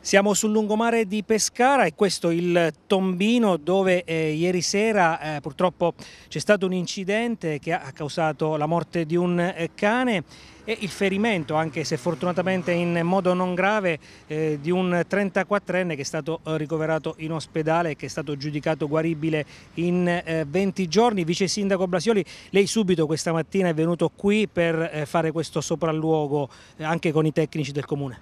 Siamo sul lungomare di Pescara e questo è il tombino dove eh, ieri sera eh, purtroppo c'è stato un incidente che ha causato la morte di un eh, cane e il ferimento, anche se fortunatamente in modo non grave, eh, di un 34enne che è stato eh, ricoverato in ospedale e che è stato giudicato guaribile in eh, 20 giorni. Vice Sindaco Blasioli, lei subito questa mattina è venuto qui per eh, fare questo sopralluogo eh, anche con i tecnici del Comune.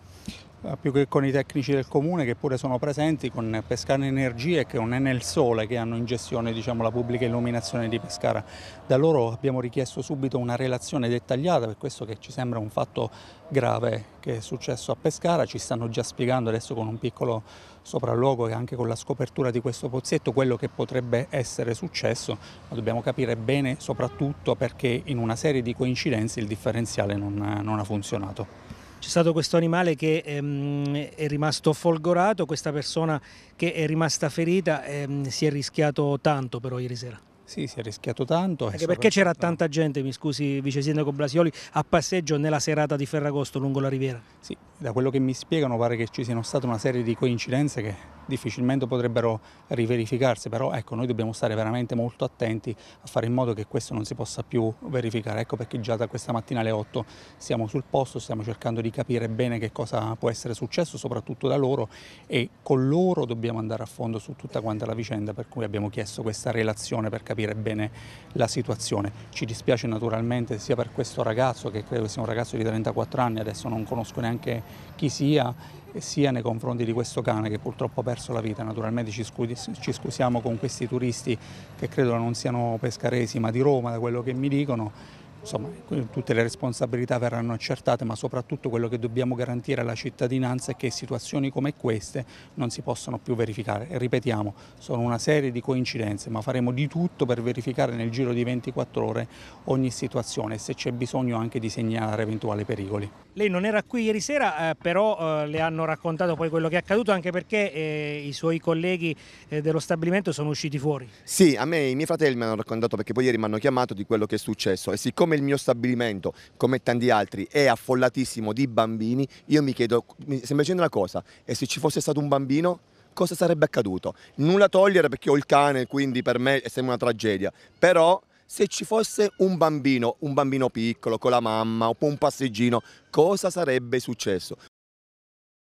Eh, più che con i tecnici del comune che pure sono presenti con Pescara Energie e è nel Sole che hanno in gestione diciamo, la pubblica illuminazione di Pescara. Da loro abbiamo richiesto subito una relazione dettagliata per questo che ci sembra un fatto grave che è successo a Pescara, ci stanno già spiegando adesso con un piccolo sopralluogo e anche con la scopertura di questo pozzetto quello che potrebbe essere successo, ma dobbiamo capire bene soprattutto perché in una serie di coincidenze il differenziale non, non ha funzionato. C'è stato questo animale che ehm, è rimasto folgorato, questa persona che è rimasta ferita, ehm, si è rischiato tanto però ieri sera. Sì, si è rischiato tanto. Anche perché c'era tanta gente, mi scusi Vice Sindaco Blasioli, a passeggio nella serata di Ferragosto lungo la riviera? Sì, da quello che mi spiegano pare che ci siano state una serie di coincidenze che difficilmente potrebbero riverificarsi, però ecco, noi dobbiamo stare veramente molto attenti a fare in modo che questo non si possa più verificare, ecco perché già da questa mattina alle 8 siamo sul posto, stiamo cercando di capire bene che cosa può essere successo, soprattutto da loro e con loro dobbiamo andare a fondo su tutta quanta la vicenda per cui abbiamo chiesto questa relazione per capire bene la situazione. Ci dispiace naturalmente sia per questo ragazzo che credo sia un ragazzo di 34 anni, adesso non conosco neanche chi sia sia nei confronti di questo cane che purtroppo ha perso la vita. Naturalmente ci, scusiamo con questi turisti che credo non siano pescaresi ma di Roma, da quello che mi dicono. Insomma, tutte le responsabilità verranno accertate, ma soprattutto quello che dobbiamo garantire alla cittadinanza è che situazioni come queste non si possono più verificare. E ripetiamo, sono una serie di coincidenze, ma faremo di tutto per verificare nel giro di 24 ore ogni situazione e se c'è bisogno anche di segnalare eventuali pericoli. Lei non era qui ieri sera, eh, però eh, le hanno raccontato poi quello che è accaduto, anche perché eh, i suoi colleghi eh, dello stabilimento sono usciti fuori. Sì, a me i miei fratelli mi hanno raccontato perché poi ieri mi hanno chiamato di quello che è successo e siccome il mio stabilimento, come tanti altri, è affollatissimo di bambini, io mi chiedo, mi sembra dicendo una cosa, e se ci fosse stato un bambino? Cosa sarebbe accaduto? Nulla togliere perché ho il cane, quindi per me è sempre una tragedia, però se ci fosse un bambino, un bambino piccolo con la mamma, un un passeggino, cosa sarebbe successo?